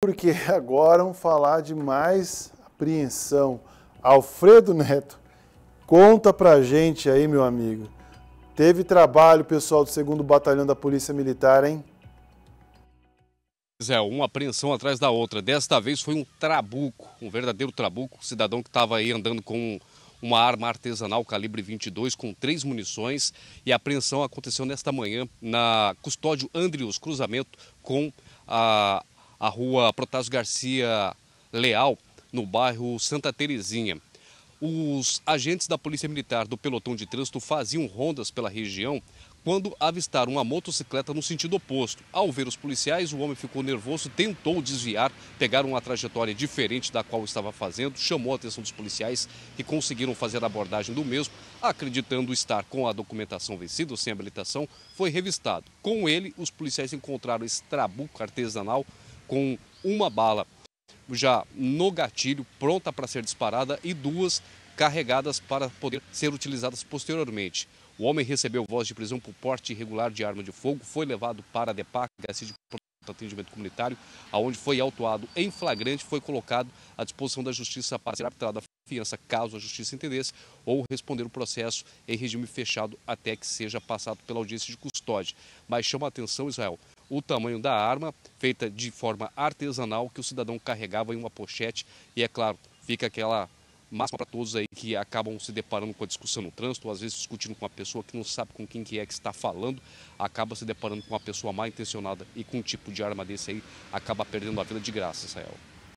Porque agora vamos falar de mais apreensão. Alfredo Neto, conta pra gente aí, meu amigo. Teve trabalho, pessoal, do 2 Batalhão da Polícia Militar, hein? É, uma apreensão atrás da outra. Desta vez foi um trabuco, um verdadeiro trabuco. cidadão que estava aí andando com uma arma artesanal calibre 22 com três munições e a apreensão aconteceu nesta manhã na Custódio Andrius, cruzamento com a a rua Protásio Garcia Leal, no bairro Santa Terezinha. Os agentes da Polícia Militar do Pelotão de Trânsito faziam rondas pela região quando avistaram uma motocicleta no sentido oposto. Ao ver os policiais, o homem ficou nervoso, tentou desviar, pegar uma trajetória diferente da qual estava fazendo, chamou a atenção dos policiais que conseguiram fazer a abordagem do mesmo, acreditando estar com a documentação vencida, sem habilitação, foi revistado. Com ele, os policiais encontraram esse trabuco artesanal com uma bala já no gatilho, pronta para ser disparada, e duas carregadas para poder ser utilizadas posteriormente. O homem recebeu voz de prisão por porte irregular de arma de fogo, foi levado para a DEPAC, Delegacia de Atendimento Comunitário, aonde foi autuado em flagrante, foi colocado à disposição da Justiça para ser arbitrada fiança, caso a justiça entendesse, ou responder o processo em regime fechado até que seja passado pela audiência de custódia. Mas chama a atenção, Israel, o tamanho da arma, feita de forma artesanal, que o cidadão carregava em uma pochete. E é claro, fica aquela máxima para todos aí que acabam se deparando com a discussão no trânsito, ou às vezes discutindo com uma pessoa que não sabe com quem que é que está falando, acaba se deparando com uma pessoa mal intencionada e com um tipo de arma desse aí, acaba perdendo a vida de graça, Israel.